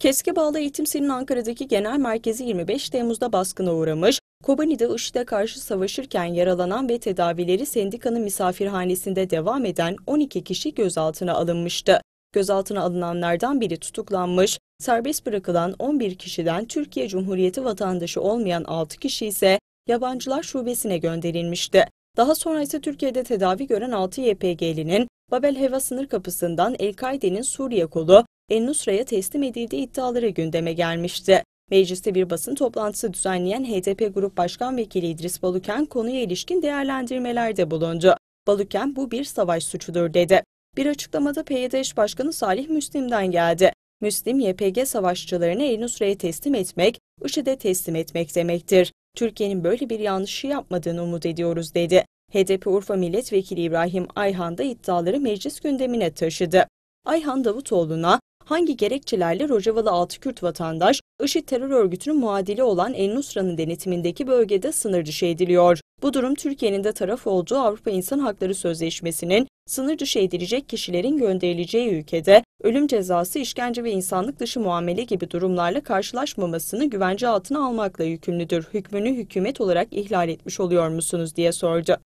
Keske Bağlı Eğitim Ankara'daki genel merkezi 25 Temmuz'da baskına uğramış, Kobani'de IŞİD'e karşı savaşırken yaralanan ve tedavileri sendikanın misafirhanesinde devam eden 12 kişi gözaltına alınmıştı. Gözaltına alınanlardan biri tutuklanmış, serbest bırakılan 11 kişiden Türkiye Cumhuriyeti vatandaşı olmayan 6 kişi ise yabancılar şubesine gönderilmişti. Daha sonra ise Türkiye'de tedavi gören 6 YPG'linin Babel Heva sınır kapısından El-Kaide'nin Suriye kolu El-Nusra'ya teslim edildiği iddiaları gündeme gelmişti. Mecliste bir basın toplantısı düzenleyen HDP Grup Başkan Vekili İdris Baluken konuya ilişkin değerlendirmelerde bulundu. Baluken bu bir savaş suçudur dedi. Bir açıklamada PYD eş başkanı Salih Müslim'den geldi. Müslim, YPG savaşçılarını El-Nusra'ya teslim etmek, IŞİD'e teslim etmek demektir. Türkiye'nin böyle bir yanlışı yapmadığını umut ediyoruz dedi. HDP Urfa Milletvekili İbrahim Ayhan da iddiaları meclis gündemine taşıdı. Ayhan Davutoğlu'na hangi gerekçelerle Rojava'lı altı Kürt vatandaş IŞİD terör örgütünün muadili olan En-Nusra'nın denetimindeki bölgede sınır dışı şey ediliyor. Bu durum Türkiye'nin de taraf olduğu Avrupa İnsan Hakları Sözleşmesi'nin sınır dışı şey edilecek kişilerin gönderileceği ülkede ölüm cezası, işkence ve insanlık dışı muamele gibi durumlarla karşılaşmamasını güvence altına almakla yükümlüdür. Hükmünü hükümet olarak ihlal etmiş oluyor musunuz diye sordu.